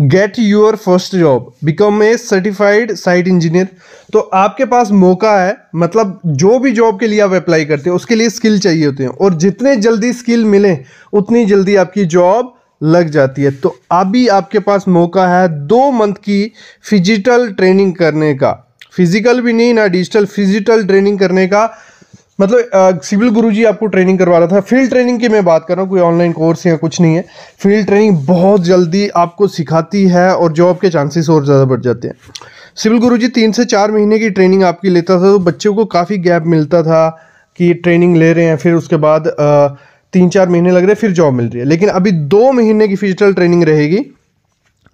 gate your first job become a certified site engineer तो आपके पास मौका है मतलब जो भी जॉब के लिए आप अप्लाई करते हैं उसके लिए स्किल चाहिए होते हैं और जितने जल्दी स्किल मिले उतनी जल्दी आपकी जॉब लग जाती है तो अभी आपके पास मौका है दो मंथ की फिजिटल ट्रेनिंग करने का फिजिकल भी नहीं ना डिजिटल फिजिटल ट्रेनिंग करने का मतलब सिविल गुरुजी आपको ट्रेनिंग करवा रहा था फील्ड ट्रेनिंग की मैं बात कर रहा हूँ कोई ऑनलाइन कोर्स या कुछ नहीं है फील्ड ट्रेनिंग बहुत जल्दी आपको सिखाती है और जॉब के चांसेस और ज़्यादा बढ़ जाते हैं सिविल गुरु जी तीन से चार महीने की ट्रेनिंग आपकी लेता था तो बच्चों को काफ़ी गैप मिलता था कि ट्रेनिंग ले रहे हैं फिर उसके बाद तीन चार महीने लग रहे हैं फिर जॉब मिल रही है लेकिन अभी दो महीने की फिजिटल ट्रेनिंग रहेगी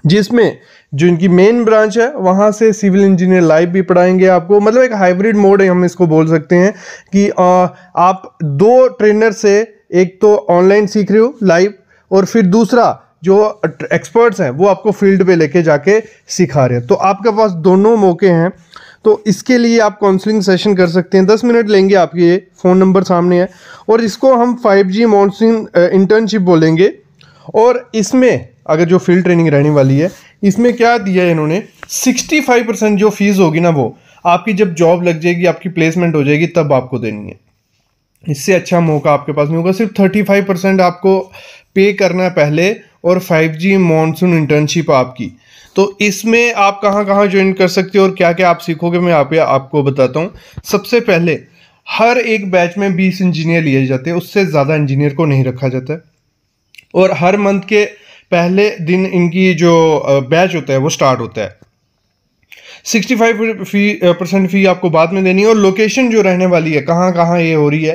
जिसमें जो इनकी मेन ब्रांच है वहाँ से सिविल इंजीनियर लाइव भी पढ़ाएंगे आपको मतलब एक हाइब्रिड मोड है हम इसको बोल सकते हैं कि आ, आप दो ट्रेनर से एक तो ऑनलाइन सीख रहे हो लाइव और फिर दूसरा जो एक्सपर्ट्स हैं वो आपको फील्ड पे लेके जाके सिखा रहे हैं तो आपके पास दोनों मौके हैं तो इसके लिए आप काउंसलिंग सेशन कर सकते हैं दस मिनट लेंगे आपके ये फ़ोन नंबर सामने है और इसको हम फाइव जी मानसून इंटर्नशिप बोलेंगे और इसमें अगर जो फील्ड ट्रेनिंग रहने वाली है इसमें क्या दिया है इन्होंने 65 परसेंट जो फीस होगी ना वो आपकी जब जॉब लग जाएगी आपकी प्लेसमेंट हो जाएगी तब आपको देनी है इससे अच्छा मौका आपके पास नहीं होगा सिर्फ 35 परसेंट आपको पे करना है पहले और 5G जी मानसून इंटर्नशिप आपकी तो इसमें आप कहाँ कहाँ ज्वाइन कर सकते हो और क्या क्या आप सीखोगे मैं आप आपको बताता हूँ सबसे पहले हर एक बैच में 20 इंजीनियर लिए जाते हैं उससे ज़्यादा इंजीनियर को नहीं रखा जाता है और हर मंथ के पहले दिन इनकी जो बैच होता है वो स्टार्ट होता है 65 फी परसेंट फ़ी आपको बाद में देनी है और लोकेशन जो रहने वाली है कहाँ कहाँ ये हो रही है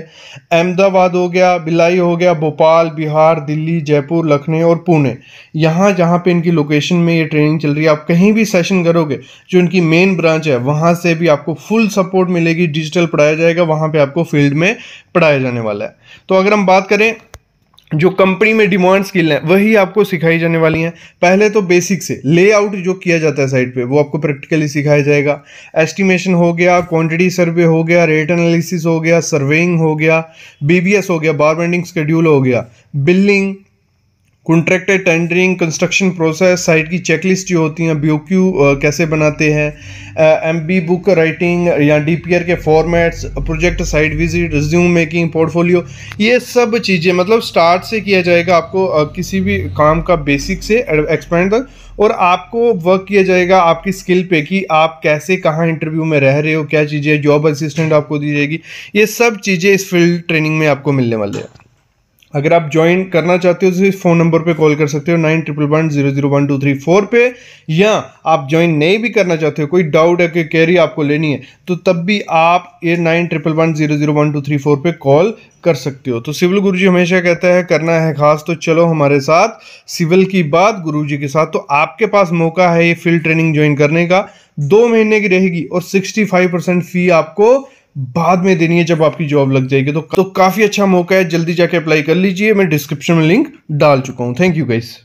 अहमदाबाद हो गया बिलाई हो गया भोपाल बिहार दिल्ली जयपुर लखनऊ और पुणे यहाँ जहाँ पे इनकी लोकेशन में ये ट्रेनिंग चल रही है आप कहीं भी सेशन करोगे जो इनकी मेन ब्रांच है वहाँ से भी आपको फुल सपोर्ट मिलेगी डिजिटल पढ़ाया जाएगा वहाँ पर आपको फील्ड में पढ़ाया जाने वाला है तो अगर हम बात करें जो कंपनी में डिमांड स्किल है वही आपको सिखाई जाने वाली हैं पहले तो बेसिक से लेआउट जो किया जाता है साइट पे वो आपको प्रैक्टिकली सिखाया जाएगा एस्टिमेशन हो गया क्वांटिटी सर्वे हो गया रेट एनालिसिस हो गया सर्वेइंग हो गया बीबीएस हो गया बार बेंडिंग शेड्यूल हो गया billing contractor tendering construction process site की चेकलिस्ट जो होती हैं बी कैसे बनाते हैं एम बी बुक राइटिंग या डी के formats project site visit resume making portfolio ये सब चीज़ें मतलब स्टार्ट से किया जाएगा आपको किसी भी काम का बेसिक से एक्सपेंड तक और आपको वर्क किया जाएगा आपकी स्किल पे कि आप कैसे कहाँ इंटरव्यू में रह रहे हो क्या चीज़ें जॉब असिस्टेंट आपको दी जाएगी ये सब चीज़ें इस फील्ड ट्रेनिंग में आपको मिलने वाली है अगर आप ज्वाइन करना चाहते हो तो इस फ़ोन नंबर पे कॉल कर सकते हो nine triple one zero zero one two three four पे या आप ज्वाइन नहीं भी करना चाहते हो कोई डाउट है कि कैरी आपको लेनी है तो तब भी आप ये nine triple one zero zero one two three four पर कॉल कर सकते हो तो सिविल गुरु जी हमेशा कहता है करना है खास तो चलो हमारे साथ सिविल की बात गुरु जी के साथ तो आपके पास मौका है ये फील्ड ट्रेनिंग ज्वाइन करने का दो महीने की रहेगी और सिक्सटी फाइव परसेंट फ़ी आपको बाद में देनी है जब आपकी जॉब लग जाएगी तो, तो काफ़ी अच्छा मौका है जल्दी जाके अप्लाई कर लीजिए मैं डिस्क्रिप्शन में लिंक डाल चुका हूँ थैंक यू गाइस